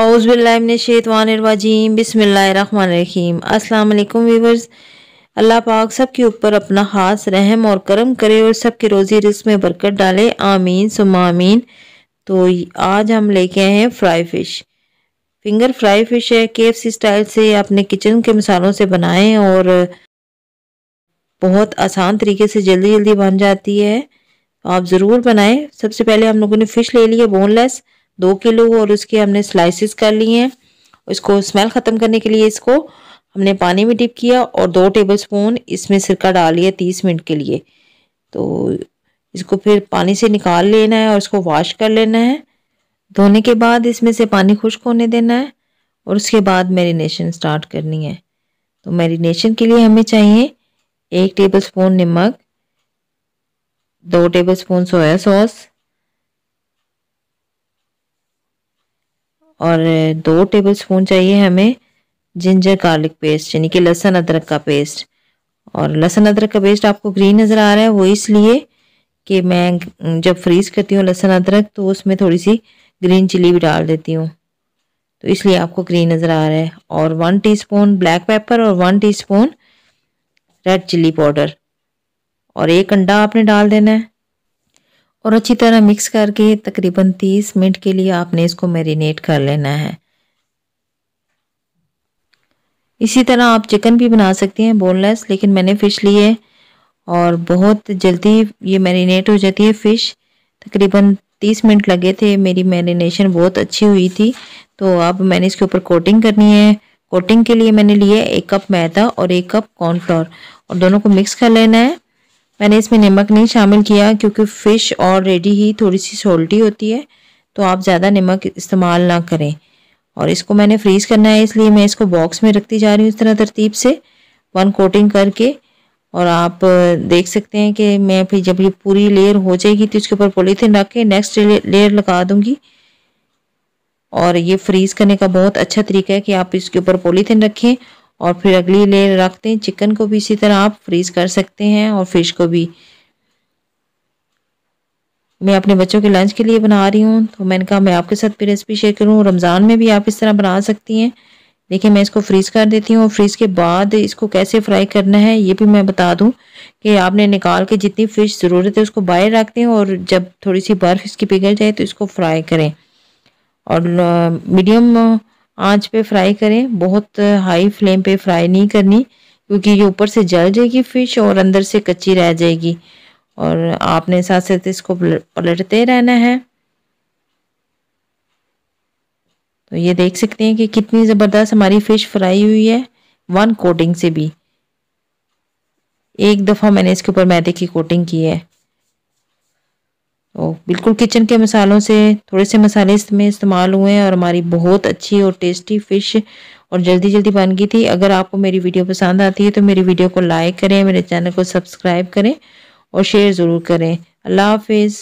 औज़बिल्लाशवानरवाजीम बिसमीम अल्लाम वीवर्स अल्लाह पाक सब के ऊपर अपना खास रहम और करम करे और सब के रोज़ी रिस्क में बरकत डाले आमीन सुमामीन तो आज हम लेके आए हैं fry fish finger fry fish है के स्टाइल से अपने किचन के मसालों से बनाएं और बहुत आसान तरीके से जल्दी जल्दी बन जाती है आप ज़रूर बनाएं सबसे पहले हम लोगों ने फ़िश ले ली है बोनलेस दो किलो और उसके हमने स्लाइसिस कर लिए हैं इसको स्मेल ख़त्म करने के लिए इसको हमने पानी में डिप किया और दो टेबल स्पून इसमें सिरका डाल लिया तीस मिनट के लिए तो इसको फिर पानी से निकाल लेना है और इसको वॉश कर लेना है धोने के बाद इसमें से पानी खुश्क होने देना है और उसके बाद मैरिनेशन स्टार्ट करनी है तो मैरिनेशन के लिए हमें चाहिए एक टेबल स्पून नमक दो टेबल स्पून सोया सॉस और दो टेबल स्पून चाहिए हमें जिंजर गार्लिक पेस्ट यानी कि लहसुन अदरक का पेस्ट और लहसुन अदरक का पेस्ट आपको ग्रीन नज़र आ रहा है वो इसलिए कि मैं जब फ्रीज़ करती हूँ लहसुन अदरक तो उसमें थोड़ी सी ग्रीन चिली भी डाल देती हूँ तो इसलिए आपको ग्रीन नज़र आ रहा है और वन स्पून ब्लैक पेपर और one spoon red chilli powder और एक अंडा आपने डाल देना है और अच्छी तरह मिक्स करके तकरीबन 30 मिनट के लिए आपने इसको मैरिनेट कर लेना है इसी तरह आप चिकन भी बना सकती हैं बोनलेस लेकिन मैंने फ़िश ली है और बहुत जल्दी ये मैरिनेट हो जाती है फ़िश तकरीबन 30 मिनट लगे थे मेरी मैरिनेशन बहुत अच्छी हुई थी तो अब मैंने इसके ऊपर कोटिंग करनी है कोटिंग के लिए मैंने लिया एक कप मैदा और एक कप कॉर्नफ्लोर और दोनों को मिक्स कर लेना है मैंने इसमें नमक नहीं शामिल किया क्योंकि फ़िश ऑलरेडी ही थोड़ी सी सोल्टी होती है तो आप ज़्यादा नमक इस्तेमाल ना करें और इसको मैंने फ्रीज़ करना है इसलिए मैं इसको बॉक्स में रखती जा रही हूँ इस तरह तरतीब से वन कोटिंग करके और आप देख सकते हैं कि मैं फिर जब ये पूरी लेयर हो जाएगी तो इसके ऊपर पॉलीथीन रख के नेक्स्ट लेयर लगा दूँगी और ये फ्रीज़ करने का बहुत अच्छा तरीका है कि आप इसके ऊपर पॉलीथीन रखें और फिर अगली लेयर रखते हैं चिकन को भी इसी तरह आप फ्रीज़ कर सकते हैं और फिश को भी मैं अपने बच्चों के लंच के लिए बना रही हूँ तो मैंने कहा मैं आपके साथ भी रेसिपी शेयर करूँ रमज़ान में भी आप इस तरह बना सकती हैं देखिए मैं इसको फ्रीज़ कर देती हूँ और फ्रीज़ के बाद इसको कैसे फ्राई करना है ये भी मैं बता दूँ कि आपने निकाल के जितनी फ़िश ज़रूरत है उसको बाहर रख दें और जब थोड़ी सी बर्फ़ इसकी पिघल जाए तो इसको फ्राई करें और मीडियम आंच पे फ्राई करें बहुत हाई फ्लेम पे फ्राई नहीं करनी क्योंकि ये ऊपर से जल जाएगी फिश और अंदर से कच्ची रह जाएगी और आपने साथ साथ इसको पलटते रहना है तो ये देख सकते हैं कि कितनी ज़बरदस्त हमारी फ़िश फ्राई हुई है वन कोटिंग से भी एक दफ़ा मैंने इसके ऊपर मैदे की कोटिंग की है तो बिल्कुल किचन के मसालों से थोड़े से मसाले इसमें इस्तेमाल हुए हैं और हमारी बहुत अच्छी और टेस्टी फ़िश और जल्दी जल्दी बन गई थी अगर आपको मेरी वीडियो पसंद आती है तो मेरी वीडियो को लाइक करें मेरे चैनल को सब्सक्राइब करें और शेयर ज़रूर करें अल्लाह हाफिज़